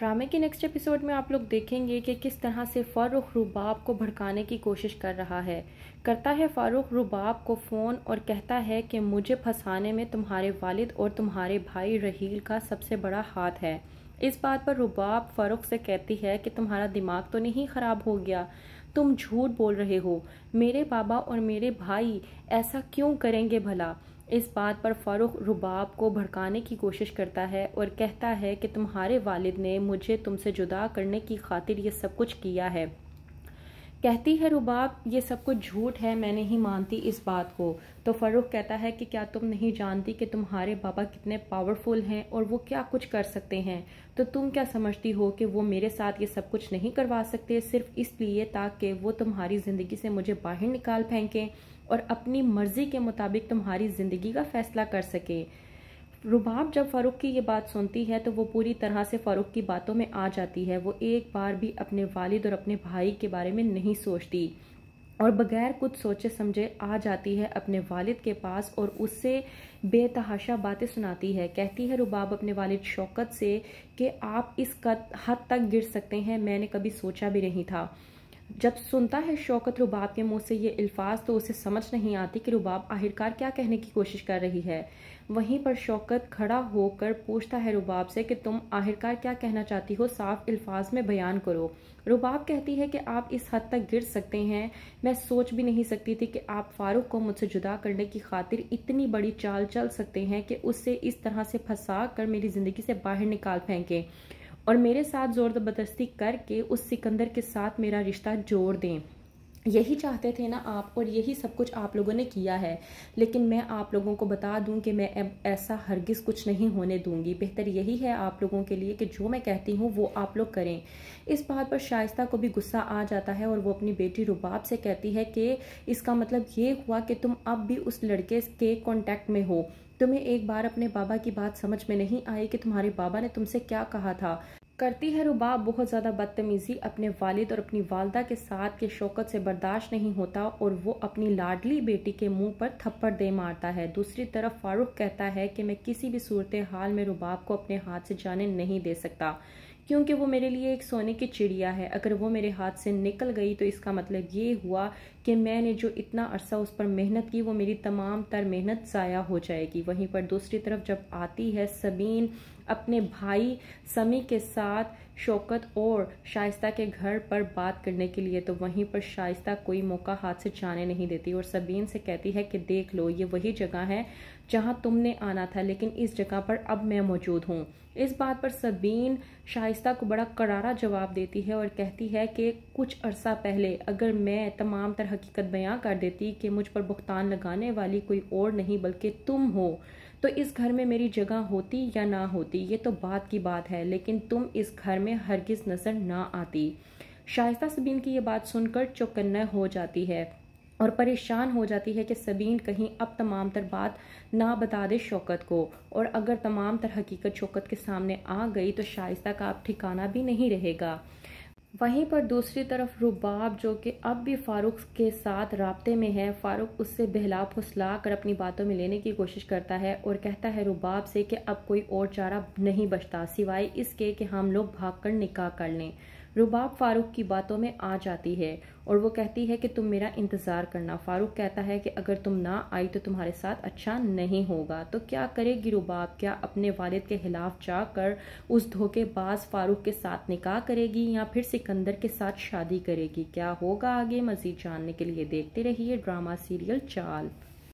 ड्रामे के next episode में आप लोग देखेंगे कि किस तरह से फ़ारूक रुबाब को भड़काने की कोशिश कर रहा है करता है फारूख रुबाब को फ़ोन और कहता है कि मुझे फंसाने में तुम्हारे वालिद और तुम्हारे भाई रहील का सबसे बड़ा हाथ है इस बात पर रुबाब फ़ारूक से कहती है कि तुम्हारा दिमाग तो नहीं ख़राब हो गया तुम झूठ बोल रहे हो मेरे बाबा और मेरे भाई ऐसा क्यों करेंगे भला इस बात पर फारुख रुबाब को भड़काने की कोशिश करता है और कहता है कि तुम्हारे वालिद ने मुझे तुमसे जुदा करने की खातिर ये सब कुछ किया है कहती है रुबाब ये सब कुछ झूठ है मैं नहीं मानती इस बात को तो फारुख कहता है कि क्या तुम नहीं जानती कि तुम्हारे बाबा कितने पावरफुल हैं और वो क्या कुछ कर सकते हैं तो तुम क्या समझती हो कि वो मेरे साथ ये सब कुछ नहीं करवा सकते सिर्फ इसलिए ताकि वो तुम्हारी ज़िंदगी से मुझे बाहर निकाल फेंकें और अपनी मर्जी के मुताबिक तुम्हारी ज़िंदगी का फैसला कर सके रुबाब जब फ़ारूक की ये बात सुनती है तो वो पूरी तरह से फ़ारूक की बातों में आ जाती है वो एक बार भी अपने वालिद और अपने भाई के बारे में नहीं सोचती और बगैर कुछ सोचे समझे आ जाती है अपने वालिद के पास और उससे बेतहाशा बातें सुनाती है कहती है रुबाब अपने वालिद शौकत से कि आप इस हद तक गिर सकते हैं मैंने कभी सोचा भी नहीं था जब सुनता है शौकत रुबाब के मुंह से ये अल्फाज तो उसे समझ नहीं आती कि रुबाब आखिरकार क्या कहने की कोशिश कर रही है वहीं पर शौकत खड़ा होकर पूछता है रुबाब से कि तुम आखिरकार क्या कहना चाहती हो साफ अल्फाज में बयान करो रुबाब कहती है कि आप इस हद तक गिर सकते हैं मैं सोच भी नहीं सकती थी कि आप फारूक को मुझसे जुदा करने की खातिर इतनी बड़ी चाल चल सकते हैं कि उससे इस तरह से फंसा कर मेरी ज़िंदगी से बाहर निकाल फेंकें और मेरे साथ ज़ोर ज़बरदस्ती करके उस सिकंदर के साथ मेरा रिश्ता जोड़ दें यही चाहते थे ना आप और यही सब कुछ आप लोगों ने किया है लेकिन मैं आप लोगों को बता दूं कि मैं ऐसा हरगिज़ कुछ नहीं होने दूंगी बेहतर यही है आप लोगों के लिए कि जो मैं कहती हूँ वो आप लोग करें इस बात पर शाइस्ता को भी गुस्सा आ जाता है और वो अपनी बेटी रुबाब से कहती है कि इसका मतलब ये हुआ कि तुम अब भी उस लड़के के कॉन्टैक्ट में हो तुम्हें एक बार अपने बाबा की बात समझ में नहीं आई कि तुम्हारे बाबा ने तुमसे क्या कहा था करती है रुबा बहुत ज़्यादा बदतमीज़ी अपने वालिद और अपनी वालदा के साथ के शौकत से बर्दाश्त नहीं होता और वो अपनी लाडली बेटी के मुंह पर थप्पड़ दे मारता है दूसरी तरफ फारूक कहता है कि मैं किसी भी सूरत हाल में रुबाब को अपने हाथ से जाने नहीं दे सकता क्योंकि वो मेरे लिए एक सोने की चिड़िया है अगर वो मेरे हाथ से निकल गई तो इसका मतलब ये हुआ कि मैंने जो इतना अरसा उस पर मेहनत की वो मेरी तमाम तर मेहनत ज़ाया हो जाएगी वहीं पर दूसरी तरफ जब आती है सबीन अपने भाई समी के साथ शौकत और शाइस्ता के घर पर बात करने के लिए तो वहीं पर शाइस्ता कोई मौका हाथ से जाने नहीं देती और सबीन से कहती है कि देख लो ये वही जगह है जहां तुमने आना था लेकिन इस जगह पर अब मैं मौजूद हूँ इस बात पर सबीन शाइस्ता को बड़ा करारा जवाब देती है और कहती है कि कुछ अरसा पहले अगर मैं तमाम तरह हकीकत बयां कर देती कि मुझ पर भुगतान लगाने वाली कोई और नहीं बल्कि तुम हो तो इस घर में मेरी जगह होती या ना होती ये तो बात की बात है लेकिन तुम इस घर में हरगिज नज़र ना आती शाइस्ता सबीन की ये बात सुनकर चौकन्ना हो जाती है और परेशान हो जाती है कि सबीन कहीं अब तमाम तर बात ना बता दे शौकत को और अगर तमाम तर हकीकत शौकत के सामने आ गई तो शाइस्ता का अब ठिकाना भी नहीं रहेगा वहीं पर दूसरी तरफ रुबाब जो कि अब भी फारूक के साथ रबते में है फारूक उससे बहला फुसला कर अपनी बातों में लेने की कोशिश करता है और कहता है रुबाब से कि अब कोई और चारा नहीं बचता सिवाय इसके कि हम लोग भाग कर निकाह कर लें रुबाब फारूक की बातों में आ जाती है और वो कहती है कि तुम मेरा इंतज़ार करना फारूक कहता है कि अगर तुम ना आई तो तुम्हारे साथ अच्छा नहीं होगा तो क्या करेगी रुबाब क्या अपने वालिद के खिलाफ जाकर उस धोखेबाज फारूक के साथ निकाह करेगी या फिर सिकंदर के साथ शादी करेगी क्या होगा आगे मज़ीद जानने के लिए देखते रहिए ड्रामा सीरियल चाल